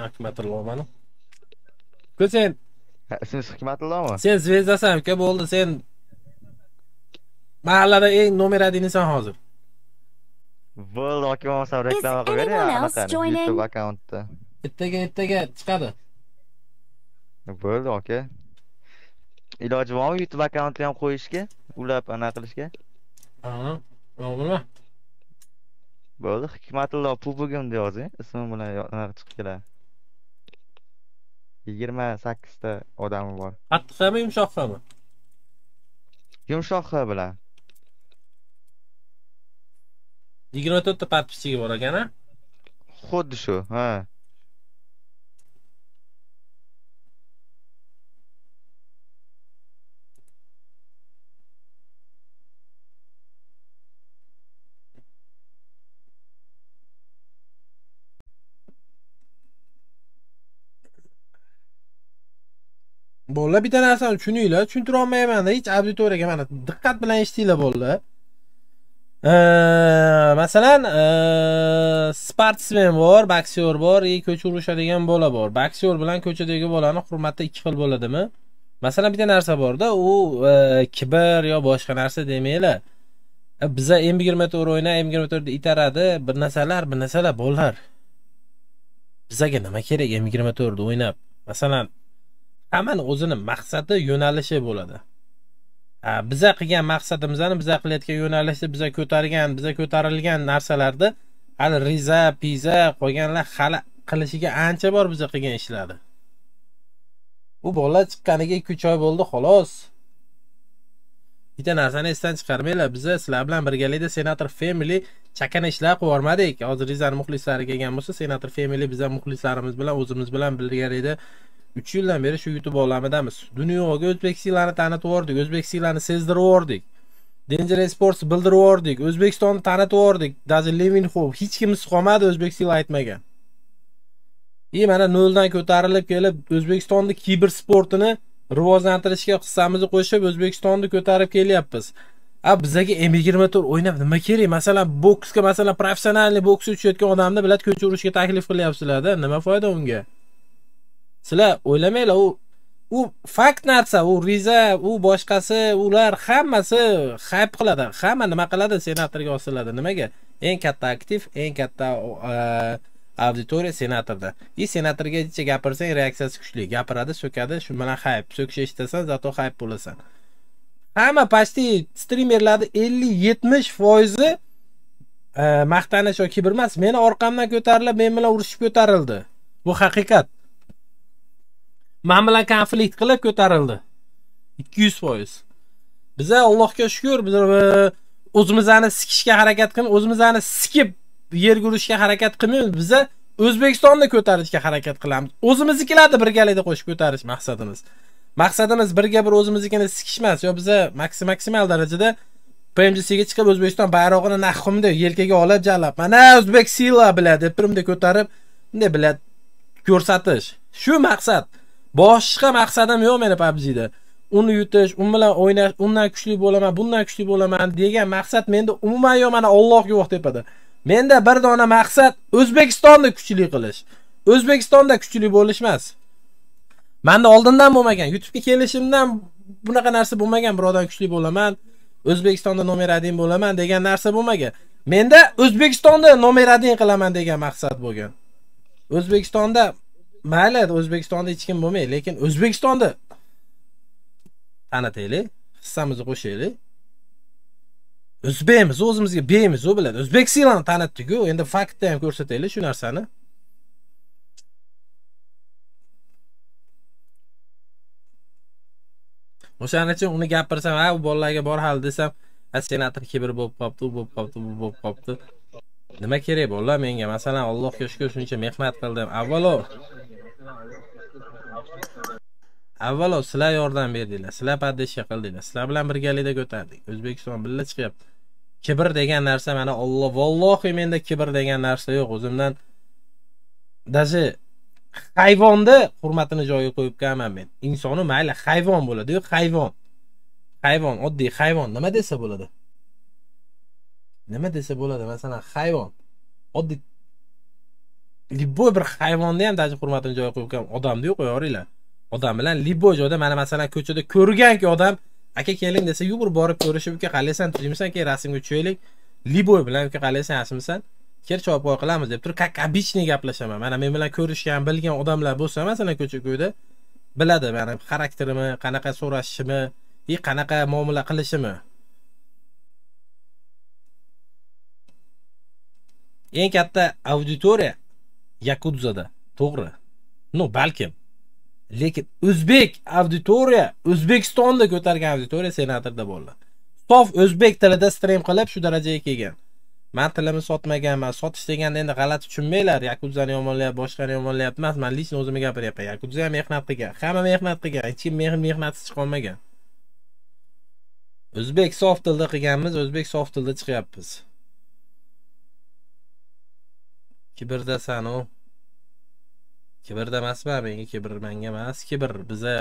hikmatullomani uka sen ismingiz hikmatullomi sen zvezdasan uka bo'ldi sen mahallada eng номер одинsan hozir bo'ldi aka bo'lmasam reklama qilib beray youtube akkauntda bittaga ittaga chiqadi bo'ldi aka iloji bormi youtube akkauntni ham qo'yishga ulab anaqa qilishga bilmayman bo'ldi hikmatullo pubgimni yozing ismim bilan chiqib keladi yigirma sakkizta odami bor qattiq yumshoqmi yumshoq yumshoq h bilan yigirma to'rtta подписчиgi bor ekan a xuddi shu ha bolalar bitta narsani tushuninglar tushuntira olmaymanda hech auditoriyaga mana diqqat bilan eshitinglar bolalar masalan sportsmen bor boksyor bor и e, ko'cha urushadigan bola bor boksyor bilan ko'chadagi bolani hurmati ikki xil bo'ladimi masalan bitta narsa borda u e, kibr yo boshqa narsa demanglar e, biza m yigirma to'rt o'ynab m yigirma to'rtda itaradi bir narsalar bir narsalar bolalar bizaga nima kerak m yigirma to'rtda o'ynab masalan hammani o'zini maqsadi yo'nalishi bo'ladi biza qilgan maqsadimizni biza qilayotgan yo'nalishni biza ko'targan biza ko'tarilgan narsalarni hali riza piza qolganlar hali qilishiga ancha bor biza qilgan ishlari u bola chiqqaniga ikki uch oy bo'ldi xolos bitta narsani esdan chiqarmanglar biza sizlar bilan birgalikda senator family chakana ishlar qilib yubormadik hozir rizani muxlislari kelgan bo'lsa senator family biza muxlislarimiz bilan o'zimiz bilan birgalikda 3 yildan beri shu YouTube olamidamiz. Dunyoga o'zbekistonlarni tanitib yubordik, o'zbekistonlarni sezdirib yubordik. Danger Sports bildirib yubordik, O'zbekistonni tanitib yubordik. Dazi Levinxov hech kimsiz qolmadi o'zbekistonlar aytmagan. I mana noldan ko'tarilib kelib O'zbekistonning kiber sportini rivojlantirishga hissamizni qo'shib O'zbekistonni ko'tarib kelyapmiz. A bizaga M24 o'ynab nima kerak? Masalan, boksga, masalan, professionalniy boksga o'chayotgan odamni bilat ko'cha urushga taklif qilyapsizlar-da, nima foyda unga? sizlar o'ylamanglar u u fakt narsa u riza u boshqasi ular hammasi hayb qiladi hamma nima qiladi senatorga osiladi nimaga eng katta aktiv eng katta auditoriya senatorda и senatorgacha gapirsang reaksiyasi kuchli gapiradi so'kadi shu bilan hayb so'kish eshitasan зато hayb bo'lasan hamma почти strimerlarni ellik yetmish foizi e, maqtanish yoki kibr emas meni orqamdan ko'tarilib men bilan urushib ko'tarildi bu haqiqat man bilan konflikt qilib ko'tarildi 200%. biza allohga shukur biz o'zimizni sikishga harakat qilmaymiz o'zimizni sikib yerga urishga harakat qilmaymiz biza o'zbekistonni ko'tarishga harakat qilamiz o'zimiznikilarni birgalikda qo'shib ko'tarish maqsadimiz maqsadimiz birga bir o'zimiznikini sikish emas yo biza maksimal darajada PMJCga chiqib O'zbekiston bayrog'ini nahumda yelkaga olib jalab, mana O'zbek sila biladi, deb turibdi ko'tarib, bunday biladi ko'rsatish. Shu maqsad. boshqa maqsadim yo'q meni PUBG'da. Uni yutish, un bilan o'ynash, undan kuchli bo'laman, bundan kuchli bo'laman degan maqsad menda umuman yo'q, mana Alloh guvoh tepada. Menda bir dona maqsad O'zbekistonni kuchli qilish. O'zbekistonda kuchli bo'lish emas. Menda oldindan bo'lmagan, YouTube'ga kelishimdan bunaqa narsa bo'lmagan, birovdan kuchli bo'laman, O'zbekistonda nomer 1 bo'laman degan narsa bo'lmagan. Menda O'zbekistonda nomer 1 qilaman degan maqsad bo'lgan. O'zbekistonda mayli o'zbekistonda hech kim bo'lmaydi lekin o'zbekistonda tanitaylik hissamizni qo'shaylik o'zbekmiz o'zimizga beymiz u bilan o'zbek silani tanitdiku endi faktda ham ko'rsataylik shu narsani o'shaning uchun uni gapirsam a u bolalarga bor hali desam senator kibr bo'lib qolibdi u bo'lib qolibdi bu bo'lib qolibdi nima kerak bolalar menga masalan allohga shukur shuncha mehnat qildim avvalo avvalo sizlar yordam berdinglar sizlar поддержка qildinglar sizlar bilan birgalikda ko'tardik o'zbekiston birga chiqyapti kibr degan narsa mana olloh vallohi menda kibr degan narsa yo'q o'zimdan даже hayvonni hurmatini joyiga qo'yib men insonu mayli hayvon bo'ladiyu hayvon hayvon oddiy hayvon nima desa bo'ladi nima desa bo'ladi masalan hayvon oddiy любой bir hayvonni ham даже hurmatini joyiga odamni yo'q qo'yaveringlar odam bilan любой joyda mana masalan ko'chada ko'rganki odam aka keling desa yugur borib ko'rishib uka qalaysan tuzimisan keyin rasmga tushaylik любой bilan uka qalaysan yaxshimisan kel poy qilamiz deb turib как обычный gaplashaman mana men bilan ko'rishgan bilgan odamlar bo'lsa masalan ko'cha ko'yda biladi mani xarakterimni qanaqa so'rashishimi и qanaqa muomala qilishimi eng katta auditoriya yakudzada to'g'ri ну no, balkim lekin o'zbek auditoriya o'zbekistonda ko'targan auditoriya senatorda bo'ldi sof o'zbek tilida strim qilib shu darajaga kelgan man tilimni sotmaganman sotish deganda endi g'alati tushunmanglar yakudzani yomonlayapti boshqani yomonlayapti emas man лично o'zimni gapiryapman yakudza ham mehnat qilgan hamma mehnat qilgan hech kim mehnatsiz chiqolmagan o'zbek sof tilda qilganmiz o'zbek sof tilda chiqyapmiz kibirdasanu kibirda emasman menga kibr manga emas kibr biza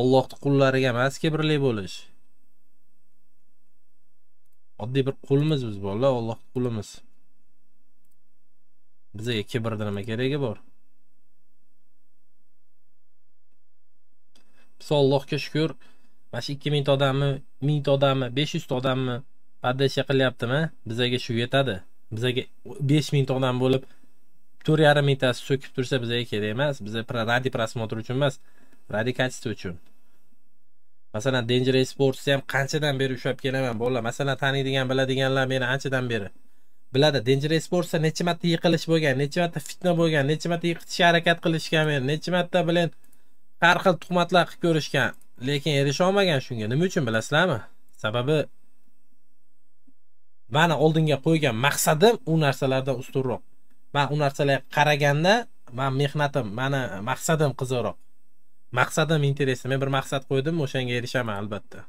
ollohni qullariga emas kibrli bo'lish oddiy bir qulmiz biz bolalar ollohni qulimiz bizaga kibrni nima keragi bor biz allohga shukur mana shu ikki mingta odammi mingta odammi besh yuzta odammi poddashya qilyaptimi bizaga shu yetadi bizaga besh tog'dan bo'lib to'rt yarim mingtasi so'kib tursa bizaga kerak emas biza radi prosmotr uchun emas radi качество uchun masalan dangerous sportsni ham qanchadan beri ushlab kelaman bolalar masalan taniydigan biladiganlar meni anchadan beri biladi dangerous sportsda necha marta yiqilish bo'lgan necha marta fitna bo'lgan necha marta yiqitishga harakat qilishgan meni necha marta bilan har xil tuhmatlar qilib ko'rishgan lekin erisha olmagan shunga nima uchun bilasizlarmi sababi mani oldinga qo'ygan maqsadim u narsalardan ustunroq man u narsalarga qaraganda man mehnatim mani maqsadim qiziqroq maqsadim interesim men bir maqsad qo'ydim o'shanga erishaman albatta